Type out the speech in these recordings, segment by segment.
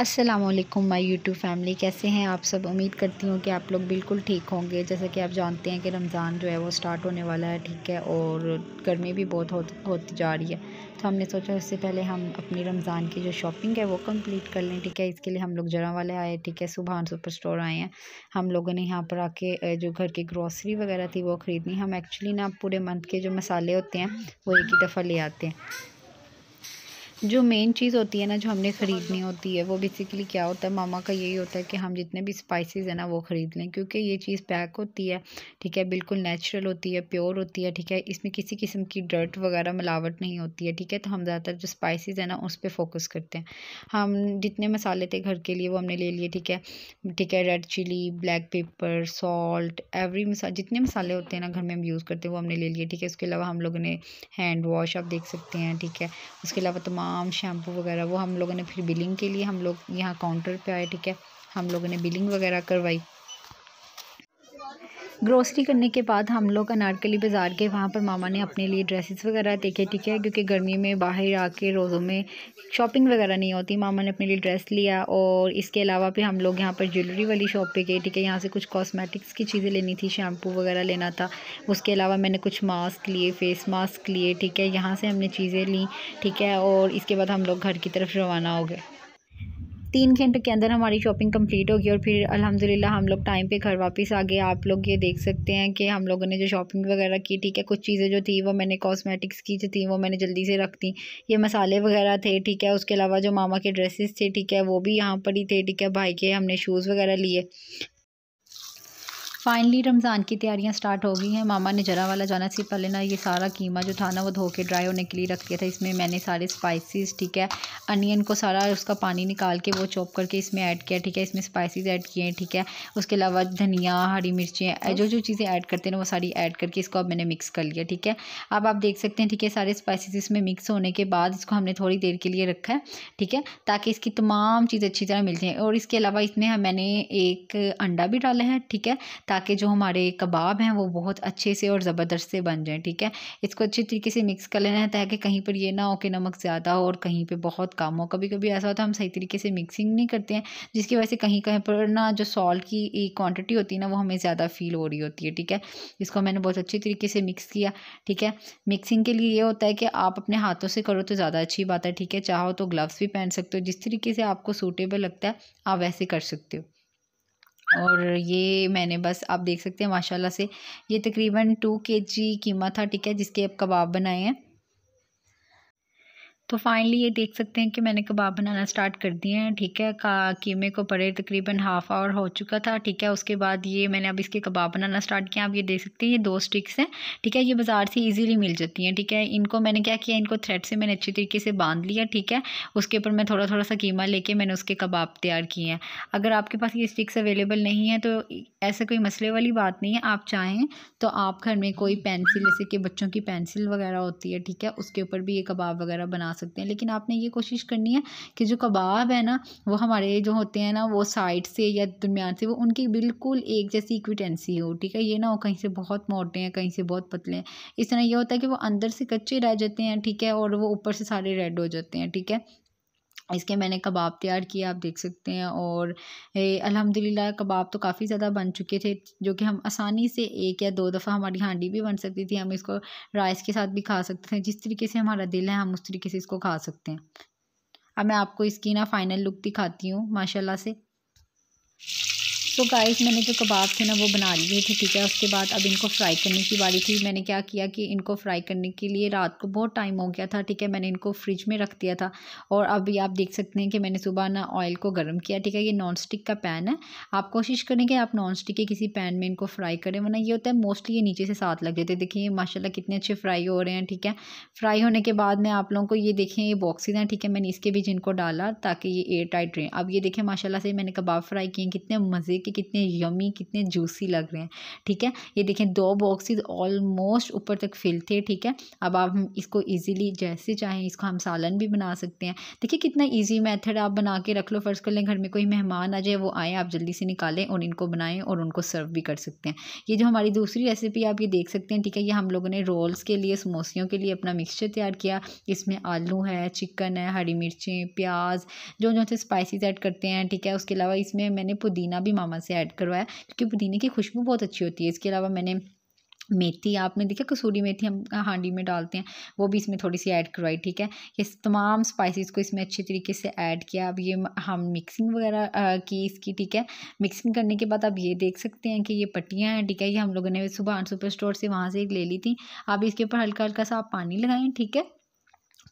Aslam my YouTube family कैसे हैं आप सब उम्मीद करती हूँ कि आप लोग बिल्कुल ठीक होंगे जैसा कि आप जानते हैं कि रमज़ान जो है वो स्टार्ट होने वाला है ठीक है और गर्मी भी बहुत हो, होती जा रही है तो हमने सोचा उससे पहले हम अपनी रमज़ान की जो शॉपिंग है वो कंप्लीट कर लें ठीक है इसके लिए हम लोग जरा वाले आए ठीक है सुबह सुपर स्टोर आए हैं हम लोगों ने यहाँ पर आके जो घर की ग्रॉसरी वगैरह थी वो ख़रीदनी हम एक्चुअली ना पूरे मंथ के जो मसाले होते हैं वो एक ही दफ़ा ले आते हैं जो मेन चीज़ होती है ना जो हमने ख़रीदनी होती है वो बेसिकली क्या होता है मामा का यही होता है कि हम जितने भी स्पाइसेस हैं ना वो ख़रीद लें क्योंकि ये चीज़ पैक होती है ठीक है बिल्कुल नेचुरल होती है प्योर होती है ठीक है इसमें किसी किस्म की डर्ट वगैरह मिलावट नहीं होती है ठीक है तो हम ज़्यादातर जो स्पाइसेस है ना उस पर फोकस करते हैं हम जितने मसाले थे घर के लिए वो हमने ले लिए ठीक है ठीक है red chilli black pepper salt every मसा जितने मसाले होते हैं ना घर में हम यूज़ करते हैं वो हमने ले लिए ठीक है उसके अलावा हम लोगों ने हैंड वॉश आप देख सकते हैं ठीक है उसके अलावा तमाम तो बाम शैम्पू वगैरह वो हम लोगों ने फिर बिलिंग के लिए हम लोग यहाँ काउंटर पे आए ठीक है हम लोगों ने बिलिंग वगैरह करवाई ग्रोसरी करने के बाद हम लोग अनारकली बाज़ार के वहाँ पर मामा ने अपने लिए ड्रेसेस वगैरह देखे ठीक है क्योंकि गर्मी में बाहर आके रोज़ों में शॉपिंग वगैरह नहीं होती मामा ने अपने लिए ड्रेस लिया और इसके अलावा भी हम लोग यहाँ पर ज्वेलरी वाली शॉप पे गए ठीक है यहाँ से कुछ कॉस्मेटिक्स की चीज़ें लेनी थी शैम्पू वगैरह लेना था उसके अलावा मैंने कुछ मास्क लिए फेस मास्क लिए ठीक है यहाँ से हमने चीज़ें ली ठीक है और इसके बाद हम लोग घर की तरफ रवाना हो गए तीन घंटे के अंदर हमारी शॉपिंग कंप्लीट होगी और फिर अल्हम्दुलिल्लाह हम लोग टाइम पे घर वापस आ गए आप लोग ये देख सकते हैं कि हम लोगों ने जो शॉपिंग वगैरह की ठीक है कुछ चीज़ें जो थी वो मैंने कॉस्मेटिक्स की जो थी वो मैंने जल्दी से रख दी ये मसाले वगैरह थे ठीक है उसके अलावा जो मामा के ड्रेसेस थे ठीक है वो भी यहाँ पर ही थे ठीक है भाई के हमने शूज़ वगैरह लिए फाइनली रमज़ान की तैयारियां स्टार्ट हो गई हैं मामा ने जरा वाला जाना से पहले ना ये सारा कीमा जो था ना वो धो के ड्राई होने के लिए रख दिया था इसमें मैंने सारे स्पाइसेस ठीक है अनियन को सारा उसका पानी निकाल के वो चॉप करके इसमें ऐड किया ठीक है इसमें स्पाइसेस ऐड किए हैं ठीक है उसके अलावा धनिया हरी मिर्चें जो जो चीज़ें ऐड करते हैं वो सारी ऐड करके इसको अब मैंने मिक्स कर लिया ठीक है अब आप देख सकते हैं ठीक है सारे स्पाइसिस इसमें मिक्स होने के बाद इसको हमने थोड़ी देर के लिए रखा है ठीक है ताकि इसकी तमाम चीज़ अच्छी तरह मिल जाए और इसके अलावा इसमें मैंने एक अंडा भी डाला है ठीक है ताकि ताकि जो हमारे कबाब हैं वो बहुत अच्छे से और ज़बरदस्त से बन जाएँ ठीक है इसको अच्छे तरीके से मिक्स कर लेना है ताकि कहीं पर ये ना हो कि नमक ज़्यादा हो और कहीं पर बहुत कम हो कभी कभी ऐसा होता है हम सही तरीके से मिक्सिंग नहीं करते हैं जिसकी वजह से कहीं कहीं पर ना जो सॉल्ट की क्वान्टिटी होती है ना वो हमें ज़्यादा फील हो रही होती है ठीक है इसको मैंने बहुत अच्छे तरीके से मिक्स किया ठीक है मिक्सिंग के लिए ये होता है कि आप अपने हाथों से करो तो ज़्यादा अच्छी बात है ठीक है चाहो तो ग्लव्स भी पहन सकते हो जिस तरीके से आपको सूटेबल लगता है आप वैसे कर सकते हो और ये मैंने बस आप देख सकते हैं माशाल्लाह से ये तकरीबन टू के जी कीमा था ठीक है जिसके अब कबाब बनाए हैं तो फाइनली ये देख सकते हैं कि मैंने कबाब बनाना स्टार्ट कर दिए हैं ठीक है का कीमे को पड़े तकरीबन हाफ आवर हो चुका था ठीक है उसके बाद ये मैंने अब इसके कबाब बनाना स्टार्ट किया आप ये देख सकते हैं ये दो स्टिक्स हैं ठीक है ये बाज़ार से इजीली मिल जाती हैं ठीक है इनको मैंने क्या किया इनको थ्रेड से मैंने अच्छी तरीके से बांध लिया ठीक है उसके ऊपर मैं थोड़ा थोड़ा सा कीमा लेके मैंने उसके कबाब तैयार किए हैं अगर आपके पास ये स्टिक्स अवेलेबल नहीं है तो ऐसा कोई मसले वाली बात नहीं है आप चाहें तो आप घर में कोई पेंसिल जैसे कि बच्चों की पेंसिल वगैरह होती है ठीक है उसके ऊपर भी ये कबाब वगैरह बना सकते हैं लेकिन आपने ये कोशिश करनी है कि जो कबाब है ना वो हमारे जो होते हैं ना वो साइड से या दरमियान से वो उनकी बिल्कुल एक जैसी इक्विटेंसी हो ठीक है ये ना हो कहीं से बहुत मोटे हैं कहीं से बहुत पतले हैं इस तरह ये होता है कि वो अंदर से कच्चे रह जाते हैं ठीक है और वो ऊपर से सारे रेड हो जाते हैं ठीक है इसके मैंने कबाब तैयार किए आप देख सकते हैं और अल्हम्दुलिल्लाह कबाब तो काफ़ी ज़्यादा बन चुके थे जो कि हम आसानी से एक या दो दफ़ा हमारी हांडी भी बन सकती थी हम इसको राइस के साथ भी खा सकते थे जिस तरीके से हमारा दिल है हम उस तरीके से इसको खा सकते हैं अब मैं आपको इसकी ना फाइनल लुक दिखाती हूँ माशाल्लाह से तो गाइस मैंने जो कबाब थे ना वो बना लिए थे ठीक है उसके बाद अब इनको फ्राई करने की बारी थी मैंने क्या किया कि इनको फ्राई करने के लिए रात को बहुत टाइम हो गया था ठीक है मैंने इनको फ्रिज में रख दिया था और अभी आप देख सकते हैं कि मैंने सुबह ना ऑयल को गर्म किया ठीक है ये नॉन स्टिक का पैन है आप कोशिश करें कि आप नॉन स्टिक के किसी पैन में इनको फ्राई करें वरना ये होता है मोस्टली ये नीचे से साथ लग जाते देखिए माशाला कितने अच्छे फ्राई हो रहे हैं ठीक है फ्राई होने के बाद मैं आप लोगों को ये देखें ये बॉक्सेज हैं ठीक है मैंने इसके बीच इनको डाला ताकि ये एयर टाइट रहें अब ये देखें माशाला से मैंने कबाब फ्राई किए कितने मज़े देखिए कितने यमी कितने जूसी लग रहे हैं ठीक है ये देखें दो बॉक्सेस ऑलमोस्ट ऊपर तक फिल थे ठीक है अब आप हम इसको ईजिली जैसे चाहें इसको हम सालन भी बना सकते हैं देखिए कितना ईजी मैथड आप बना के रख लो फ़र्ज़ कर लें घर में कोई मेहमान आ जाए वो आए आप जल्दी से निकालें और इनको बनाएं और उनको सर्व भी कर सकते हैं ये जो हमारी दूसरी रेसिपी आप ये देख सकते हैं ठीक है ये हम लोगों ने रोल्स के लिए समोसियों के लिए अपना मिक्सचर तैयार किया इसमें आलू है चिकन है हरी मिर्चें प्याज जो जो से स्पाइसेस ऐड करते हैं ठीक है उसके अलावा इसमें मैंने पुदीना भी मामा वहाँ से ऐड करवाया क्योंकि पुदीने की खुशबू बहुत अच्छी होती है इसके अलावा मैंने मेथी आपने देखा कसूरी मेथी हम हांडी में डालते हैं वो भी इसमें थोड़ी सी ऐड करवाई ठीक है ये तमाम स्पाइसेस को इसमें अच्छे तरीके से ऐड किया अब ये हम मिक्सिंग वगैरह की इसकी ठीक है मिक्सिंग करने के बाद आप ये देख सकते हैं कि ये पट्टियाँ हैं ठीक है ये हम लोगों ने सुबह सुपर स्टोर से वहाँ से एक ले ली थी आप इसके ऊपर हल्का हल्का सा आप पानी लगाएं ठीक है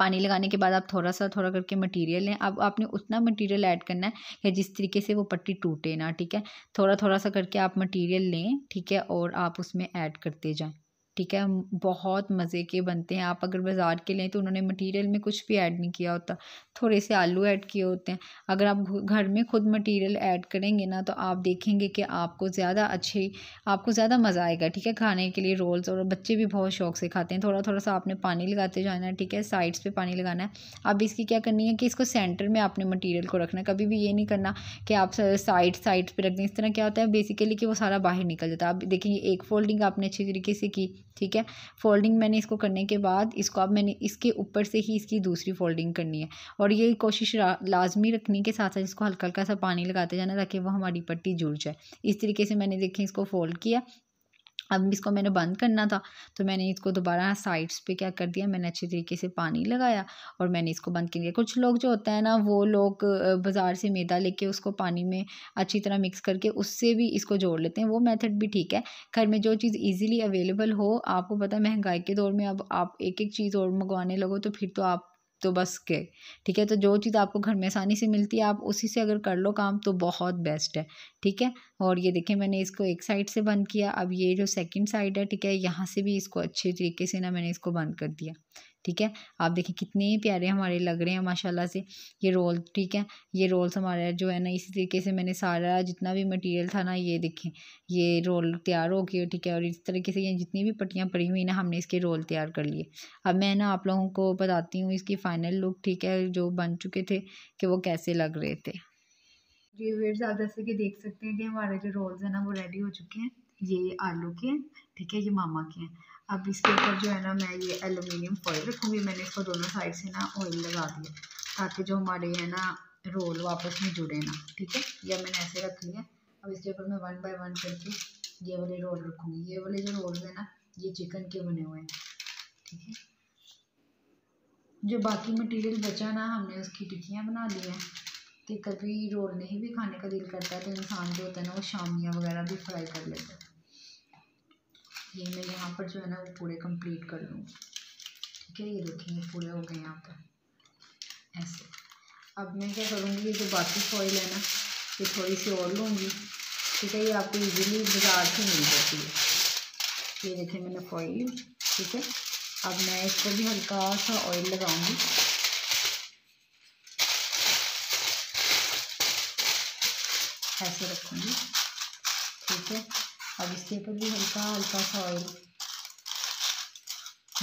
पानी लगाने के बाद आप थोड़ा सा थोड़ा करके मटेरियल लें अब आपने उतना मटेरियल ऐड करना है कि जिस तरीके से वो पट्टी टूटे ना ठीक है थोड़ा थोड़ा सा करके आप मटेरियल लें ठीक है और आप उसमें ऐड करते जाएं ठीक है बहुत मज़े के बनते हैं आप अगर बाज़ार के लें तो उन्होंने मटेरियल में कुछ भी ऐड नहीं किया होता थोड़े से आलू ऐड किए होते हैं अगर आप घर में खुद मटेरियल ऐड करेंगे ना तो आप देखेंगे कि आपको ज़्यादा अच्छे आपको ज़्यादा मज़ा आएगा ठीक है खाने के लिए रोल्स और बच्चे भी बहुत शौक से खाते हैं थोड़ा थोड़ा सा आपने पानी लगाते जाना है ठीक है साइड्स पर पानी लगाना है अब इसकी क्या करनी है कि इसको सेंटर में आपने मटीरियल को रखना है कभी भी ये नहीं करना कि आप साइड साइड पर रख दें इस तरह क्या होता है बेसिकली कि वो सारा बाहर निकल जाता है आप देखेंगे एक फोल्डिंग आपने अच्छी तरीके से की ठीक है फोल्डिंग मैंने इसको करने के बाद इसको अब मैंने इसके ऊपर से ही इसकी दूसरी फोल्डिंग करनी है और ये कोशिश लाजमी रखने के साथ साथ इसको हल्का हल्का सा पानी लगाते जाना ताकि वो हमारी पट्टी जुड़ जाए इस तरीके से मैंने देखें इसको फोल्ड किया अब इसको मैंने बंद करना था तो मैंने इसको दोबारा साइड्स पे क्या कर दिया मैंने अच्छे तरीके से पानी लगाया और मैंने इसको बंद कर दिया कुछ लोग जो होते हैं ना वो लोग बाज़ार से मैदा लेके उसको पानी में अच्छी तरह मिक्स करके उससे भी इसको जोड़ लेते हैं वो मेथड भी ठीक है घर में जो चीज़ ईजिली अवेलेबल हो आपको पता महंगाई के दौर में अब आप एक एक चीज़ और मंगवाने लगो तो फिर तो आप तो बस के ठीक है तो जो चीज़ आपको घर में आसानी से मिलती है आप उसी से अगर कर लो काम तो बहुत बेस्ट है ठीक है और ये देखें मैंने इसको एक साइड से बंद किया अब ये जो सेकंड साइड है ठीक है यहाँ से भी इसको अच्छे तरीके से ना मैंने इसको बंद कर दिया ठीक है आप देखें कितने प्यारे हमारे लग रहे हैं माशाल्लाह से ये रोल ठीक है ये रोल्स हमारा जो है ना इसी तरीके से मैंने सारा जितना भी मटेरियल था ना ये देखें ये रोल तैयार हो गया ठीक है और इस तरीके से ये जितनी भी पट्टियाँ पड़ी हुई ना हमने इसके रोल तैयार कर लिए अब मैं ना आप लोगों को बताती हूँ इसकी फ़ाइनल लुक ठीक है जो बन चुके थे कि वो कैसे लग रहे थे जी वेट्स आप जैसे कि देख सकते हैं कि हमारे जो रोल्स हैं ना वो रेडी हो चुके हैं ये आलू के हैं ठीक है ये मामा के हैं अब इसके ऊपर जो है ना मैं ये एलुमिनियम फॉइल रखूँगी मैंने इसको दोनों साइड से ना ऑयल लगा दिया ताकि जो हमारे है ना रोल वापस में जुड़े ना ठीक है यह मैंने ऐसे रख लिया अब इसके ऊपर मैं वन बाय वन करके ये वाले रोल रखूँगी ये वाले जो रोल है ना ये चिकन के बने हुए हैं ठीक है जो बाकी मटेरियल बचा ना हमने उसकी टिक्कियाँ बना ली हैं कि कभी रोल नहीं भी खाने का दिल करता है तो इंसान जो होता है ना वो शामियाँ वगैरह भी फ्राई कर लेता है ये मैं यहाँ पर जो है ना वो पूरे कंप्लीट कर लूँ ठीक है ये देखिए ये पूरे हो गए यहाँ पर ऐसे अब मैं क्या करूँगी ये जो बाकी फॉइल है ना ये थोड़ी सी और लूँगी ठीक है ये आपको इजीली बाजार से मिल जाती है ये देखिए मैंने फॉइल ठीक है अब मैं इसको भी हल्का सा ऑयल लगाऊँगी ऐसे रखूँगी ठीक है अब इसके ऊपर भी हल्का हल्का सा ऑयल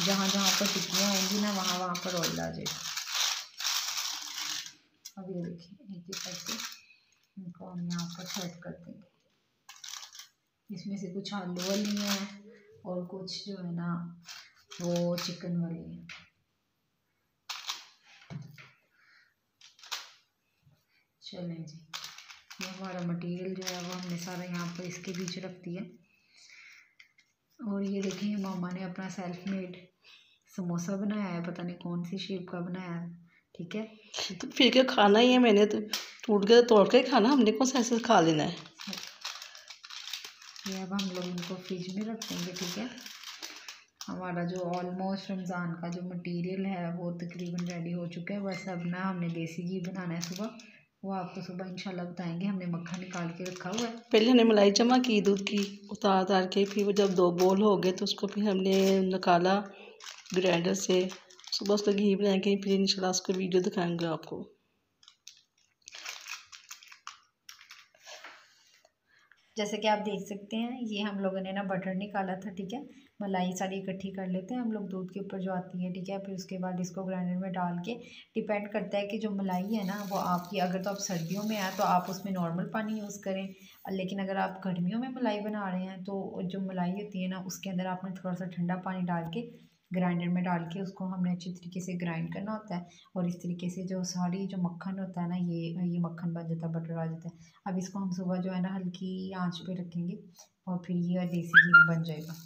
जहाँ जहाँ पर टिक्कियाँ होंगी ना वहाँ वहाँ पर ऑयल आ जाएगा अब ये देखिए एक एक करके इनको हम यहाँ पर सेट कर देंगे इसमें से कुछ आलू वाली हैं और कुछ जो है ना वो चिकन वाली है चलें जी ये हमारा मटेरियल जो है वो हमने सारा यहाँ पर इसके बीच रख दिया और ये देखिए मामा ने अपना सेल्फ मेड समोसा बनाया है पता नहीं कौन सी शेप का बनाया है ठीक है तो फिर क्या खाना ही है मैंने तो टूट गया तो तोड़ के खाना हमने कौन सा ऐसे खा लेना है ये अब हम लोग इनको फ्रिज में रख देंगे ठीक है हमारा जो ऑलमोस्ट रमज़ान का जो मटेरियल है वो तकरीबन रेडी हो चुका है बस अब ना हमने देसी घी बनाना है सुबह वो आपको तो सुबह इंशाल्लाह बताएंगे हमने मक्खन निकाल के रखा हुआ है पहले हमने मलाई जमा की दूध की उतार उतार के फिर वो जब दो बोल हो गए तो उसको फिर हमने निकाला ग्राइंडर से सुबह उसको घी बनाएंगे फिर इंशाल्लाह उसको वीडियो दिखाएंगे आपको जैसे कि आप देख सकते हैं ये हम लोगों ने ना बटर निकाला था ठीक है मलाई सारी इकट्ठी कर लेते हैं हम लोग दूध के ऊपर जो आती है ठीक है फिर उसके बाद इसको ग्राइंडर में डाल के डिपेंड करता है कि जो मलाई है ना वो आपकी अगर तो आप सर्दियों में आए तो आप उसमें नॉर्मल पानी यूज़ करें लेकिन अगर आप गर्मियों में मलाई बना रहे हैं तो जो मलाई होती है ना उसके अंदर आपने थोड़ा सा ठंडा पानी डाल के ग्राइंडर में डाल के उसको हमने अच्छी तरीके से ग्राइंड करना होता है और इस तरीके से जो सारी जो मक्खन होता है ना ये ये मक्खन बन जाता है बटर आ जाता है अब इसको हम सुबह जो है ना हल्की आंच पे रखेंगे और फिर ये देसी घी बन जाएगा